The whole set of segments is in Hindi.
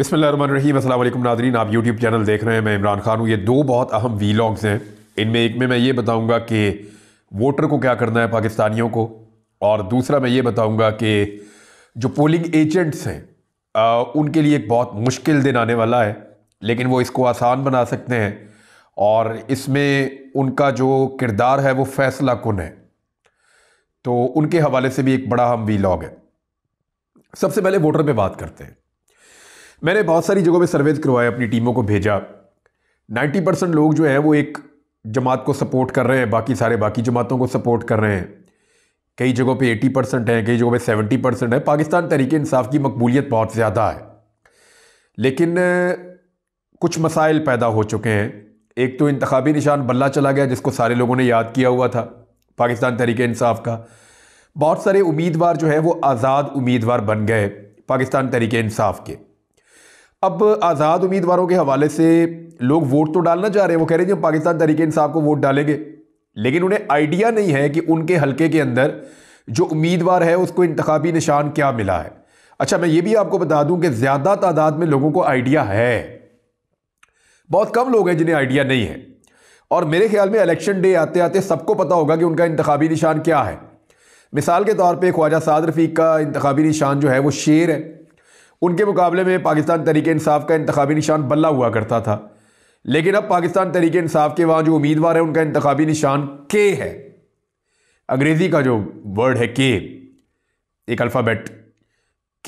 बिसमीम अल्लाम नाजरीन आप यूट्यूब चैनल देख रहे हैं मैं इमरान खान हूँ ये दो बहुत अहम वी लॉग्स हैं इनमें एक में मैं ये बताऊँगा कि वोटर को क्या करना है पाकिस्तानियों को और दूसरा मैं ये बताऊँगा कि जो पोलिंग एजेंट्स हैं उनके लिए एक बहुत मुश्किल दिन आने वाला है लेकिन वो इसको आसान बना सकते हैं और इसमें उनका जो किरदार है वो फैसला कन है तो उनके हवाले से भी एक बड़ा हम लॉग है सबसे पहले वोटर पे बात करते हैं मैंने बहुत सारी जगहों पर सर्वेज करवाए अपनी टीमों को भेजा 90 परसेंट लोग जो हैं वो एक जमात को सपोर्ट कर रहे हैं बाकी सारे बाकी जमातों को सपोर्ट कर रहे हैं कई जगहों पे 80 परसेंट हैं कई जगहों पे 70 परसेंट है पाकिस्तान तरीके इंसाफ की मकबूलियत बहुत ज़्यादा है लेकिन कुछ मसाइल पैदा हो चुके हैं एक तो इंतबी निशान बल्ला चला गया जिसको सारे लोगों ने याद किया हुआ था पाकिस्तान तरीके इंसाफ का बहुत सारे उम्मीदवार जो हैं वो आज़ाद उम्मीदवार बन गए पाकिस्तान तरीके इंसाफ के अब आज़ाद उम्मीदवारों के हवाले से लोग वोट तो डालना चाह रहे हैं वो कह रहे हैं हम पाकिस्तान तरीके इंसाफ को वोट डालेंगे लेकिन उन्हें आइडिया नहीं है कि उनके हलके के अंदर जो उम्मीदवार है उसको इंतबी निशान क्या मिला है अच्छा मैं ये भी आपको बता दूं कि ज़्यादा तादाद में लोगों को आइडिया है बहुत कम लोग हैं जिन्हें आइडिया नहीं है और मेरे ख्याल में इलेक्शन डे आते आते सबको पता होगा कि उनका इंतबी निशान क्या है मिसाल के तौर पर ख्वाजा साद रफीक का इंतबी निशान जो है वो शेर है उनके मुकाबले में पाकिस्तान तरीक इंसाफ का इंतबी निशान बल्ला हुआ करता था लेकिन अब पाकिस्तान तरीक इंसाफ के वहाँ जो उम्मीदवार हैं उनका इंतबी निशान के है अंग्रेज़ी का जो वर्ड है के एक अल्फ़ाबेट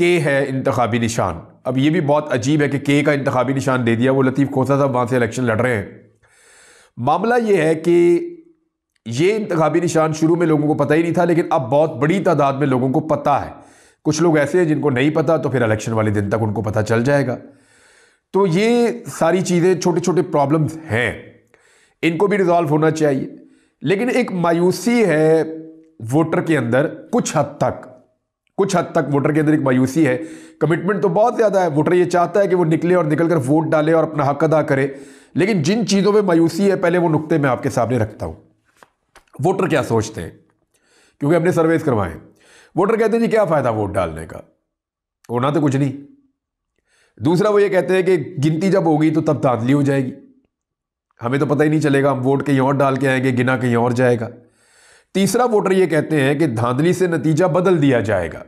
के है इंतबी निशान अब ये भी बहुत अजीब है कि के का इंतबी निशान दे दिया वो लतीफ़ खोसा साहब वहाँ से इलेक्शन लड़ रहे हैं मामला ये है कि ये इंतबी निशान शुरू में लोगों को पता ही नहीं था लेकिन अब बहुत बड़ी तादाद में लोगों को पता है कुछ लोग ऐसे हैं जिनको नहीं पता तो फिर इलेक्शन वाले दिन तक उनको पता चल जाएगा तो ये सारी चीज़ें छोटे छोटे प्रॉब्लम्स हैं इनको भी रिजॉल्व होना चाहिए लेकिन एक मायूसी है वोटर के अंदर कुछ हद तक कुछ हद तक वोटर के अंदर एक मायूसी है कमिटमेंट तो बहुत ज़्यादा है वोटर ये चाहता है कि वो निकले और निकल कर वोट डाले और अपना हक अदा करे लेकिन जिन चीज़ों में मायूसी है पहले वो नुकते मैं आपके सामने रखता हूँ वोटर क्या सोचते हैं क्योंकि हमने सर्वेस करवाए हैं वोटर कहते हैं जी क्या फ़ायदा वोट डालने का होना तो कुछ नहीं दूसरा वो ये कहते हैं कि गिनती जब होगी तो तब धांधली हो जाएगी हमें तो पता ही नहीं चलेगा हम वोट कहीं और डाल के आएंगे गिना कहीं और जाएगा तीसरा वोटर ये कहते हैं कि धांधली से नतीजा बदल दिया जाएगा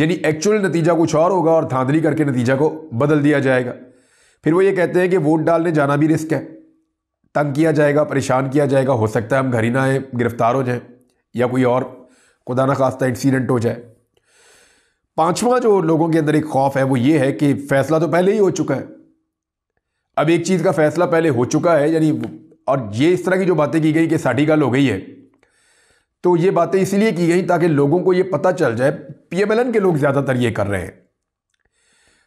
यानी एक्चुअल नतीजा कुछ और होगा और धांधली करके नतीजा को बदल दिया जाएगा फिर वो ये कहते हैं कि वोट डालने जाना भी रिस्क है तंग किया जाएगा परेशान किया जाएगा हो सकता है हम घर ही ना आए गिरफ्तार हो जाए या कोई और खुदा न खास्ता एक्सीडेंट हो जाए पांचवा जो लोगों के अंदर एक खौफ है वो ये है कि फैसला तो पहले ही हो चुका है अब एक चीज़ का फैसला पहले हो चुका है यानी और ये इस तरह की जो बातें की गई कि साठी गल हो गई है तो ये बातें इसलिए की गई ताकि लोगों को ये पता चल जाए पीएमएलएन के लोग ज़्यादातर ये कर रहे हैं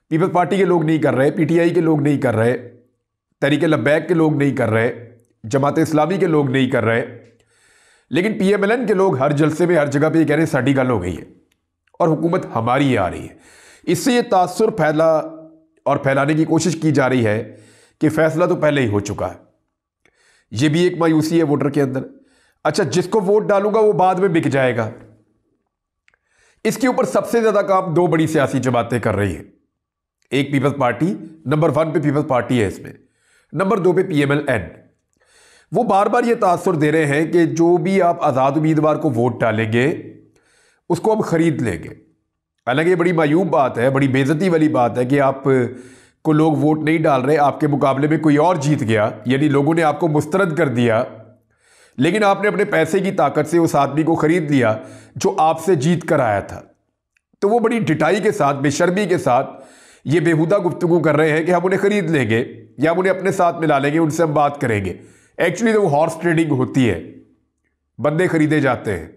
पीपल्स पार्टी के लोग नहीं कर रहे पीटीआई के लोग नहीं कर रहे तरीके लब्बैक के लोग नहीं कर रहे जमात इस्लामी के लोग नहीं कर रहे लेकिन पीएमएलएन के लोग हर जलसे में हर जगह पे ये कह रहे हैं साड़ी गल हो गई है और हुकूमत हमारी आ रही है इससे ये तासर फैला और फैलाने की कोशिश की जा रही है कि फैसला तो पहले ही हो चुका है ये भी एक मायूसी है वोटर के अंदर अच्छा जिसको वोट डालूंगा वो बाद में बिक जाएगा इसके ऊपर सबसे ज्यादा काम दो बड़ी सियासी जमातें कर रही है एक पीपल्स पार्टी नंबर वन पे पीपल्स पार्टी है इसमें नंबर दो पे पीएमएलएन वो बार बार ये तासर दे रहे हैं कि जो भी आप आज़ाद उम्मीदवार को वोट डालेंगे उसको हम ख़रीद लेंगे हालांकि ये बड़ी मायूब बात है बड़ी बेज़ती वाली बात है कि आप को लोग वोट नहीं डाल रहे आपके मुकाबले में कोई और जीत गया यानी लोगों ने आपको मुस्तरद कर दिया लेकिन आपने अपने पैसे की ताकत से उस आदमी को ख़रीद लिया जो आपसे जीत कर आया था तो वो बड़ी डिटाई के साथ बेशर्मी के साथ ये बेहुदा गुफ्तु कर रहे हैं कि हम उन्हें ख़रीद लेंगे या हम उन्हें अपने साथ मिला लेंगे उनसे हम बात करेंगे एक्चुअली तो हॉर्स ट्रेडिंग होती है बंदे खरीदे जाते हैं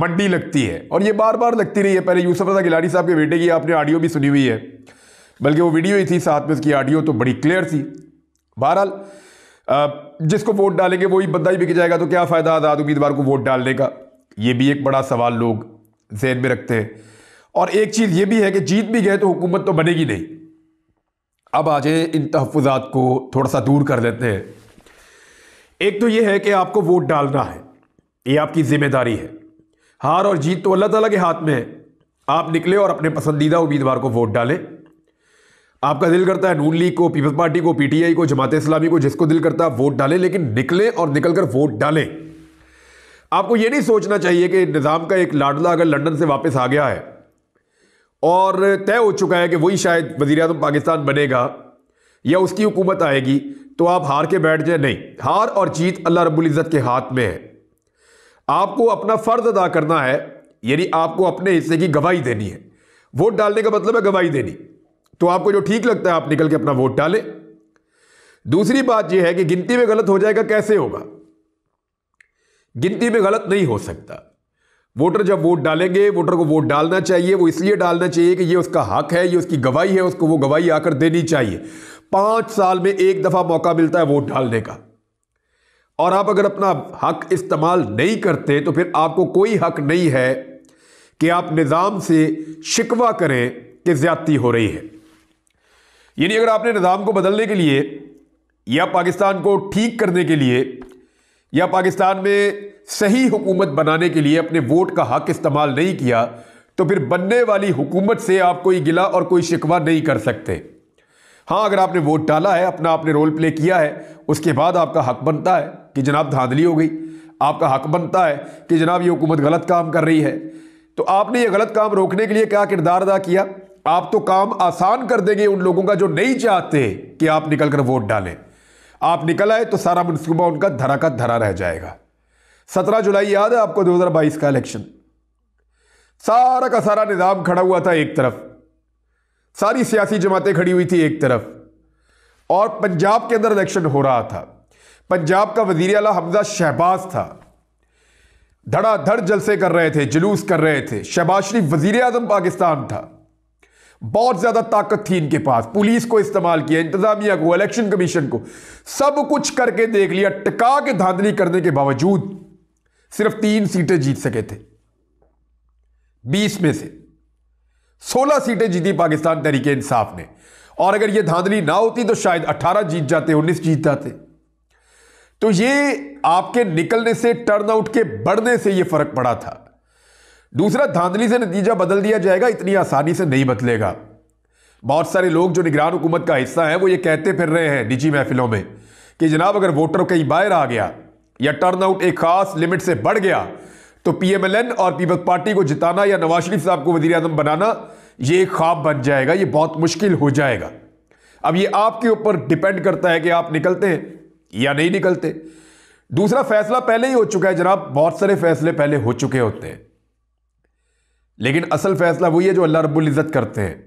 मंडी लगती है और ये बार बार लगती रही है पहले यूसफ रजा गिलानी साहब के बेटे की आपने ऑडियो भी सुनी हुई है बल्कि वो वीडियो ही थी साथ में उसकी ऑडियो तो बड़ी क्लियर थी बहरहाल जिसको वोट डालेंगे वही बंदा ही बिक जाएगा तो क्या फ़ायदा आज़ाद उम्मीदवार को वोट डालने का ये भी एक बड़ा सवाल लोग जहन में रखते हैं और एक चीज़ ये भी है कि जीत भी गए तो हुकूमत तो बनेगी नहीं अब आ जाए इन तहफात को थोड़ा सा दूर कर लेते हैं एक तो यह है कि आपको वोट डालना है यह आपकी जिम्मेदारी है हार और जीत तो अल्लाह ताला के हाथ में है आप निकले और अपने पसंदीदा उम्मीदवार को वोट डालें आपका दिल करता है नून लीग को पीपल्स पार्टी को पीटीआई को जमात इस्लामी को जिसको दिल करता है वोट डालें लेकिन निकलें और निकलकर वोट डालें आपको यह नहीं सोचना चाहिए कि निज़ाम का एक लाडला अगर लंदन से वापस आ गया है और तय हो चुका है कि वही शायद वजीर पाकिस्तान बनेगा या उसकी हुकूमत आएगी तो आप हार के बैठ जाए नहीं हार और जीत अल्लाह रबुल्ज़त के हाथ में है आपको अपना फ़र्ज अदा करना है यानी आपको अपने हिस्से की गवाही देनी है वोट डालने का मतलब है गवाही देनी तो आपको जो ठीक लगता है आप निकल के अपना वोट डालें दूसरी बात यह है कि गिनती में गलत हो जाएगा कैसे होगा गिनती में गलत नहीं हो सकता वोटर जब वोट डालेंगे वोटर को वोट डालना चाहिए वो इसलिए डालना चाहिए कि ये उसका हक है ये उसकी गवाही है उसको वो गवाही आकर देनी चाहिए पांच साल में एक दफा मौका मिलता है वोट डालने का और आप अगर अपना हक इस्तेमाल नहीं करते तो फिर आपको कोई हक नहीं है कि आप निज़ाम से शिकवा करें कि ज्यादती हो रही है यानी अगर आपने निज़ाम को बदलने के लिए या पाकिस्तान को ठीक करने के लिए या पाकिस्तान में सही हुकूमत बनाने के लिए अपने वोट का हक इस्तेमाल नहीं किया तो फिर बनने वाली हुकूमत से आप कोई गिला और कोई शिकवा नहीं कर सकते हाँ अगर आपने वोट डाला है अपना आपने रोल प्ले किया है उसके बाद आपका हक बनता है कि जनाब धांधली हो गई आपका हक बनता है कि जनाब ये हुकूमत गलत काम कर रही है तो आपने ये गलत काम रोकने के लिए क्या किरदार अदा किया आप तो काम आसान कर देंगे उन लोगों का जो नहीं चाहते कि आप निकल कर वोट डालें आप निकल आए तो सारा मनसूबा उनका धरा का धरा रह जाएगा सत्रह जुलाई याद है आपको बाईस का इलेक्शन सारा का सारा निज़ाम खड़ा हुआ था एक तरफ सारी सियासी जमातें खड़ी हुई थी एक तरफ और पंजाब के अंदर इलेक्शन हो रहा था पंजाब का वजीर अला हमजा शहबाज था धड़ाधड़ जलसे कर रहे थे जुलूस कर रहे थे शहबाज शरीफ वजीर आजम पाकिस्तान था बहुत ज्यादा ताकत थी इनके पास पुलिस को इस्तेमाल किया इंतजामिया को इलेक्शन कमीशन को सब कुछ करके देख लिया टका के धांधली करने के बावजूद सिर्फ तीन सीटें जीत सके थे बीस में से सोलह सीटें जीती पाकिस्तान तरीके इंसाफ ने और अगर ये धांधली ना होती तो शायद अठारह जीत जाते उन्नीस जीत जाते तो ये आपके निकलने से टर्न आउट के बढ़ने से ये फर्क पड़ा था दूसरा धांधली से नतीजा बदल दिया जाएगा इतनी आसानी से नहीं बदलेगा बहुत सारे लोग जो निगरान हुकूमत का हिस्सा है वो ये कहते फिर रहे हैं निजी महफिलों में कि जनाब अगर वोटर कहीं बाहर आ गया या टर्न आउट एक खास लिमिट से बढ़ गया तो पी एम एल एन और पीपल्स पार्टी को जिताना या नवाज शरीफ साहब को वजी अजम बनाना ये एक ख्वाब बन जाएगा ये बहुत मुश्किल हो जाएगा अब ये आपके ऊपर डिपेंड करता है कि आप निकलते हैं या नहीं निकलते दूसरा फैसला पहले ही हो चुका है जनाब बहुत सारे फैसले पहले हो चुके होते हैं लेकिन असल फैसला वही है जो अल्लाह रब्बुल इज़्ज़त करते हैं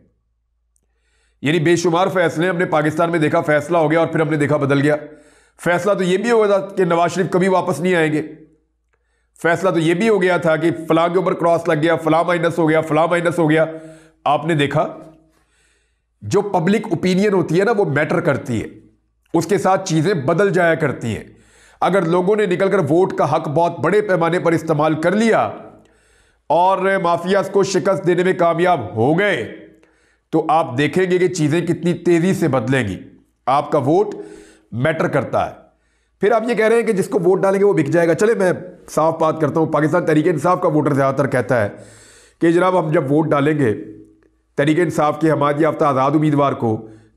यानी बेशुमार फैसले हमने पाकिस्तान में देखा फैसला हो गया और फिर हमने देखा बदल गया फैसला तो ये भी होगा कि नवाज शरीफ कभी वापस नहीं आएंगे फैसला तो ये भी हो गया था कि फला के ऊपर क्रॉस लग गया फला माइनस हो गया फला माइनस हो गया आपने देखा जो पब्लिक ओपिनियन होती है ना वो मैटर करती है उसके साथ चीज़ें बदल जाया करती हैं अगर लोगों ने निकलकर वोट का हक बहुत बड़े पैमाने पर इस्तेमाल कर लिया और माफियाज को शिकस्त देने में कामयाब हो गए तो आप देखेंगे कि चीज़ें कितनी तेज़ी से बदलेंगी आपका वोट मैटर करता है फिर आप ये कह रहे हैं कि जिसको वोट डालेंगे वो बिक जाएगा चले मैं साफ बात करता हूँ पाकिस्तान तरीके इंसाफ का वोटर ज़्यादातर कहता है कि जनाब हम जब वोट डालेंगे तरीके इंसाफ के हमारे याफ्ता आज़ाद उम्मीदवार को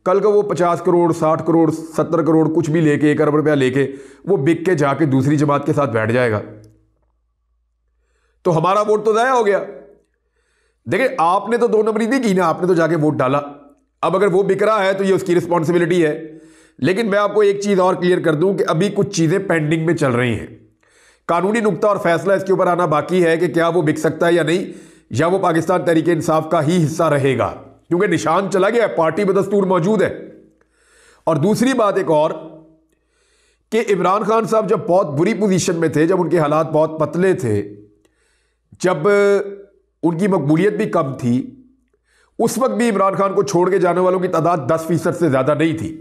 कल का वो पचास करोड़ साठ करोड़ सत्तर करोड़ कुछ भी लेके एक अरब रुपया लेके वो बिक के जाके दूसरी जमात के साथ बैठ जाएगा तो हमारा वोट तो ज़ाया हो गया देखिए आपने तो दो नंबरी नहीं की ना आपने तो जाके वोट डाला अब अगर वो बिक रहा है तो ये उसकी रिस्पॉन्सिबिलिटी है लेकिन मैं आपको एक चीज़ और क्लियर कर दूं कि अभी कुछ चीज़ें पेंडिंग में चल रही हैं कानूनी नुकता और फैसला इसके ऊपर आना बाकी है कि क्या वो बिक सकता है या नहीं या वो पाकिस्तान तरीके इंसाफ का ही हिस्सा रहेगा क्योंकि निशान चला गया पार्टी बदस्तूर मौजूद है और दूसरी बात एक और कि इमरान खान साहब जब बहुत बुरी पोजीशन में थे जब उनके हालात बहुत पतले थे जब उनकी मकबूलियत भी कम थी उस वक्त भी इमरान खान को छोड़ के जाने वालों की तादाद दस फीसद से ज़्यादा नहीं थी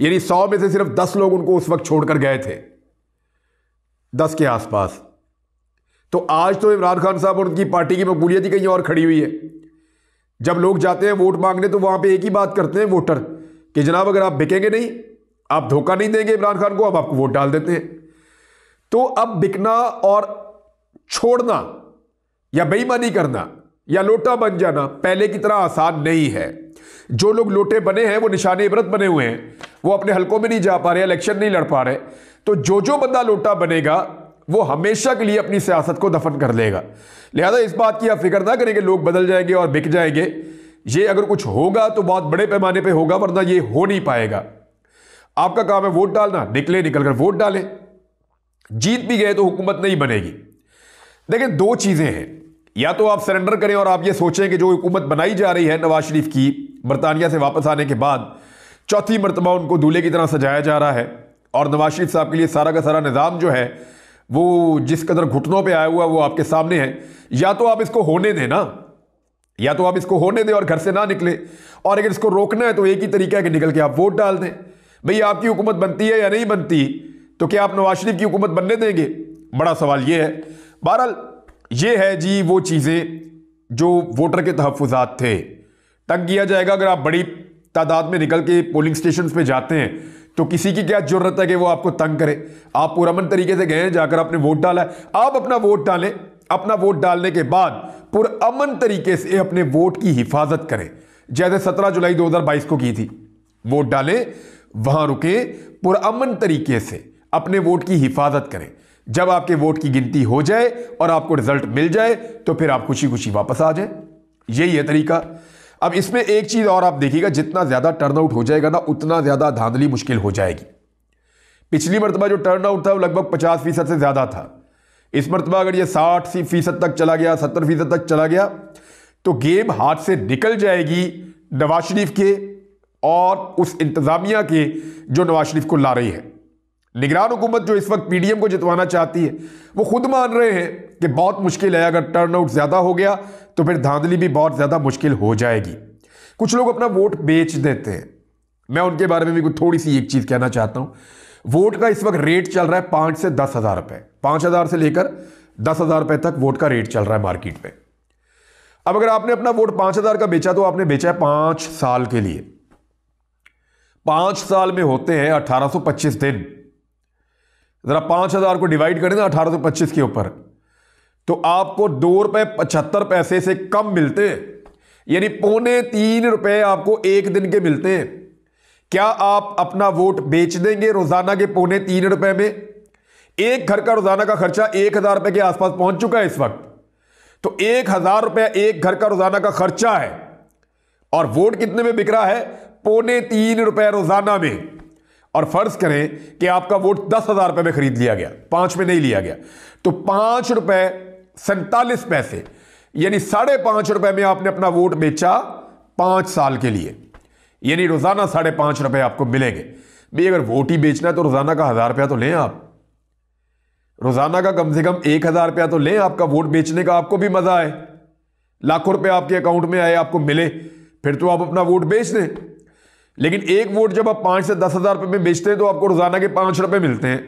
यानी सौ में से सिर्फ दस लोग उनको उस वक्त छोड़कर गए थे दस के आसपास तो आज तो इमरान खान साहब और उनकी पार्टी की मकबूलियत ही कहीं और खड़ी हुई है जब लोग जाते हैं वोट मांगने तो वहां पे एक ही बात करते हैं वोटर कि जनाब अगर आप बिकेंगे नहीं आप धोखा नहीं देंगे इमरान खान को अब आपको वोट डाल देते हैं तो अब बिकना और छोड़ना या बेईमानी करना या लोटा बन जाना पहले की तरह आसान नहीं है जो लोग लोटे बने हैं वो निशाने इबरत बने हुए हैं वो अपने हलकों में नहीं जा पा रहे इलेक्शन नहीं लड़ पा रहे तो जो जो बंदा लोटा बनेगा वो हमेशा के लिए अपनी सियासत को दफन कर लेगा लिहाजा इस बात की आप फिक्र ना करें कि लोग बदल जाएंगे और बिक जाएंगे ये अगर कुछ होगा तो बहुत बड़े पैमाने पे होगा वरना ये हो नहीं पाएगा आपका काम है वोट डालना निकले निकल कर वोट डालें जीत भी गए तो हुकूमत नहीं बनेगी लेकिन दो चीज़ें हैं या तो आप सरेंडर करें और आप ये सोचें कि जो हुकूमत बनाई जा रही है नवाज शरीफ की बरतानिया से वापस आने के बाद चौथी मरतबा उनको दूल्हे की तरह सजाया जा रहा है और नवाज शरीफ साहब के लिए सारा का सारा निज़ाम जो है वो जिस कदर घुटनों पे आया हुआ वो आपके सामने है या तो आप इसको होने दें ना या तो आप इसको होने दें और घर से ना निकले और अगर इसको रोकना है तो एक ही तरीका है कि निकल के आप वोट डाल दें भाई आपकी हुकूमत बनती है या नहीं बनती तो क्या आप नवाज शरीफ की हुकूमत बनने देंगे बड़ा सवाल ये है बहरहाल ये है जी वो चीज़ें जो वोटर के तहफात थे तंग किया जाएगा अगर आप बड़ी तादाद में निकल के पोलिंग स्टेशन पे जाते हैं तो किसी की क्या जरूरत है कि वो आपको तंग करे आप पुरमन तरीके से गए जाकर आपने वोट डाला है आप अपना वोट डालें अपना वोट डालने के बाद पुरमन तरीके से अपने वोट की हिफाजत करें जैसे 17 जुलाई 2022 को की थी वोट डालें वहां रुके पुरअमन तरीके से अपने वोट की हिफाजत करें जब आपके वोट की गिनती हो जाए और आपको रिजल्ट मिल जाए तो फिर आप खुशी खुशी वापस आ जाए यही है तरीका अब इसमें एक चीज़ और आप देखिएगा जितना ज़्यादा टर्न आउट हो जाएगा ना उतना ज़्यादा धांधली मुश्किल हो जाएगी पिछली मरतबा जो टर्न आउट था वो लगभग पचास फीसद से ज़्यादा था इस मरतबा अगर ये साठ सी फीसद तक चला गया सत्तर फीसद तक चला गया तो गेम हाथ से निकल जाएगी नवाज शरीफ के और उस इंतज़ामिया के जो नवाज शरीफ को ला रही है निगरान हुकूमत जो इस वक्त पीडीएम को जितवाना चाहती है वो खुद मान रहे हैं कि बहुत मुश्किल है अगर टर्न आउट ज़्यादा हो गया तो फिर धांधली भी बहुत ज़्यादा मुश्किल हो जाएगी कुछ लोग अपना वोट बेच देते हैं मैं उनके बारे में भी कुछ थोड़ी सी एक चीज़ कहना चाहता हूँ वोट का इस वक्त रेट चल रहा है पाँच से दस हज़ार रुपये पाँच हज़ार से लेकर दस हज़ार रुपये तक वोट का रेट चल रहा है मार्केट में अब अगर आपने अपना वोट पाँच हज़ार का बेचा तो आपने बेचा है पाँच साल के लिए पाँच साल में होते हैं अठारह सौ पच्चीस दिन ज़रा पाँच हज़ार को डिवाइड करें ना अठारह सौ पच्चीस के ऊपर तो आपको दो रुपए पचहत्तर पैसे से कम मिलते हैं यानी पौने तीन रुपए आपको एक दिन के मिलते हैं क्या आप अपना वोट बेच देंगे रोजाना के पौने तीन रुपए में एक घर का रोजाना का खर्चा एक हजार रुपए के आसपास पहुंच चुका है इस वक्त तो एक हजार रुपए एक घर का रोजाना का खर्चा है और वोट कितने में बिक रहा है पौने तीन रुपए रोजाना में और फर्ज करें कि आपका वोट दस हजार रुपए में खरीद लिया गया पांच में नहीं लिया गया तो पांच रुपए सैतालीस पैसे यानी साढ़े पांच रुपए में आपने अपना वोट बेचा पांच साल के लिए यानी रोजाना साढ़े पांच रुपए आपको मिलेंगे भाई अगर वोट ही बेचना है तो रोजाना का हजार रुपया तो लें आप रोजाना का कम से कम एक हजार रुपया तो लें आपका वोट बेचने का आपको भी मजा आए लाखों रुपए आपके अकाउंट में आए आपको मिले फिर तो आप अपना वोट बेच दें लेकिन एक वोट जब आप पांच से दस हजार रुपए में बेचते हैं तो आपको रोजाना के पांच रुपए मिलते हैं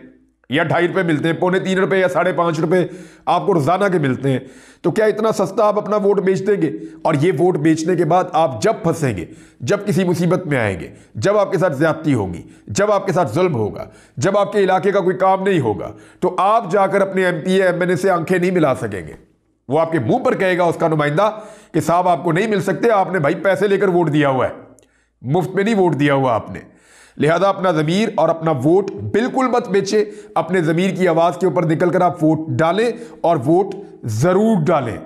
या ढाई रुपये मिलते हैं पौने तीन रुपये या साढ़े पाँच रुपये आपको रोज़ाना के मिलते हैं तो क्या इतना सस्ता आप अपना वोट बेच देंगे और ये वोट बेचने के बाद आप जब फंसेंगे जब किसी मुसीबत में आएंगे जब आपके साथ ज्यादती होगी जब आपके साथ जुल्म होगा जब आपके इलाके का कोई काम नहीं होगा तो आप जाकर अपने M P M N A से आंखें नहीं मिला सकेंगे वो आपके मुंह पर कहेगा उसका नुमाइंदा कि साहब आपको नहीं मिल सकते आपने भाई पैसे लेकर वोट दिया हुआ है मुफ्त में नहीं वोट दिया हुआ आपने लिहाजा अपना ज़मीर और अपना वोट बिल्कुल मत बेचे अपने ज़मीर की आवाज़ के ऊपर निकल कर आप वोट डालें और वोट ज़रूर डालें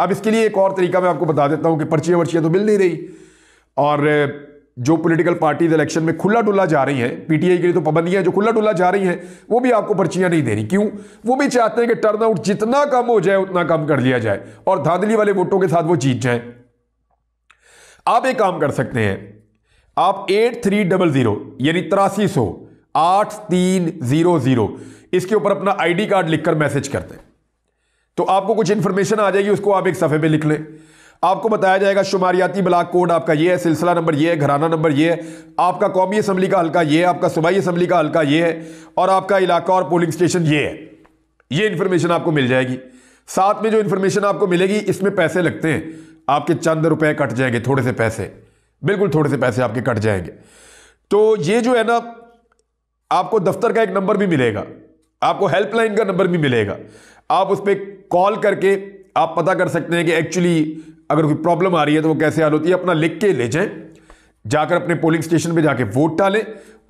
अब इसके लिए एक और तरीका मैं आपको बता देता हूँ कि पर्चियाँ वर्चियाँ तो मिल नहीं रही और जो पॉलिटिकल पार्टीज इलेक्शन में खुला डुल्ला जा रही हैं पीटीआई के लिए तो पाबंदियां जो खुला डुला जा रही हैं वो भी आपको पर्चियां नहीं दे रही क्यों वो भी चाहते हैं कि टर्न आउट जितना कम हो जाए उतना कम कर लिया जाए और धांधली वाले वोटों के साथ वो जीत जाए आप एक काम कर सकते हैं आप एट थ्री डबल ज़ीरो यानी तिरासी सौ आठ तीन ज़ीरो ज़ीरो इसके ऊपर अपना आईडी कार्ड लिखकर मैसेज करते हैं तो आपको कुछ इंफॉर्मेशन आ जाएगी उसको आप एक सफ़े पे लिख लें आपको बताया जाएगा शुमारियाती ब्लाक कोड आपका ये है सिलसिला नंबर ये है घराना नंबर ये है आपका कौमी असम्बली का हल्का ये है आपका सूबाई असम्बली का हल्का ये है और आपका इलाका और पोलिंग स्टेशन ये है ये इन्फॉर्मेशन आपको मिल जाएगी साथ में जो इन्फॉर्मेशन आपको मिलेगी इसमें पैसे लगते हैं आपके चंद रुपए कट जाएंगे थोड़े से पैसे बिल्कुल थोड़े से पैसे आपके कट जाएंगे तो ये जो है ना आपको दफ्तर का एक नंबर भी मिलेगा आपको हेल्पलाइन का नंबर भी मिलेगा आप उस पर कॉल करके आप पता कर सकते हैं कि एक्चुअली अगर कोई प्रॉब्लम आ रही है तो वो कैसे हाल होती है अपना लिख के ले जाएं जाकर अपने पोलिंग स्टेशन पे जाके वोट डालें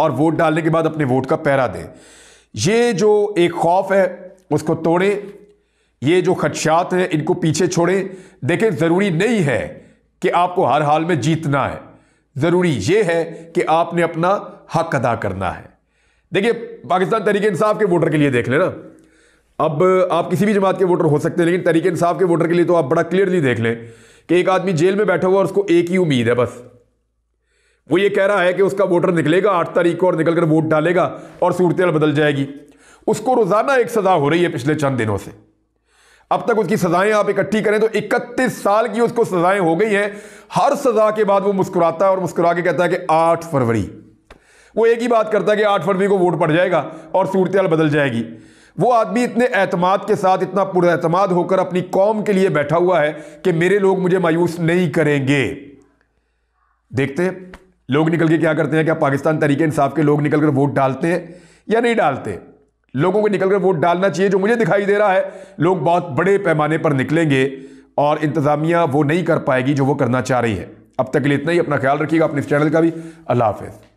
और वोट डालने के बाद अपने वोट का पैरा दें ये जो एक खौफ है उसको तोड़ें ये जो खदशात हैं इनको पीछे छोड़ें देखें ज़रूरी नहीं है कि आपको हर हाल में जीतना है ज़रूरी यह है कि आपने अपना हक अदा करना है देखिए पाकिस्तान तरीके इंसाफ के वोटर के लिए देख लेना अब आप किसी भी जमात के वोटर हो सकते हैं लेकिन तरीके इंसाफ के वोटर के लिए तो आप बड़ा क्लियरली देख लें कि एक आदमी जेल में बैठा हुआ और उसको एक ही उम्मीद है बस वो ये कह रहा है कि उसका वोटर निकलेगा आठ तारीख को और निकलकर वोट डालेगा और सूरत बदल जाएगी उसको रोज़ाना एक सज़ा हो रही है पिछले चंद दिनों से अब तक उसकी सजाएं आप इकट्ठी करें तो 31 साल की उसको सजाएं हो गई हैं हर सजा के बाद वो मुस्कुराता है और मुस्कुरा के कहता है कि 8 फरवरी वो एक ही बात करता है कि 8 फरवरी को वोट पड़ जाएगा और सूरत बदल जाएगी वो आदमी इतने अहतमाद के साथ इतना पुरातमाद होकर अपनी कौम के लिए बैठा हुआ है कि मेरे लोग मुझे मायूस नहीं करेंगे देखते हैं लोग निकल के क्या करते हैं क्या पाकिस्तान तरीके इंसाफ के लोग निकलकर वोट डालते हैं या नहीं डालते हैं लोगों को निकलकर वोट डालना चाहिए जो मुझे दिखाई दे रहा है लोग बहुत बड़े पैमाने पर निकलेंगे और इंतज़ामिया वो नहीं कर पाएगी जो वो करना चाह रही है अब तक के लिए इतना ही अपना ख्याल रखिएगा अपने चैनल का भी अल्लाह हाफिज़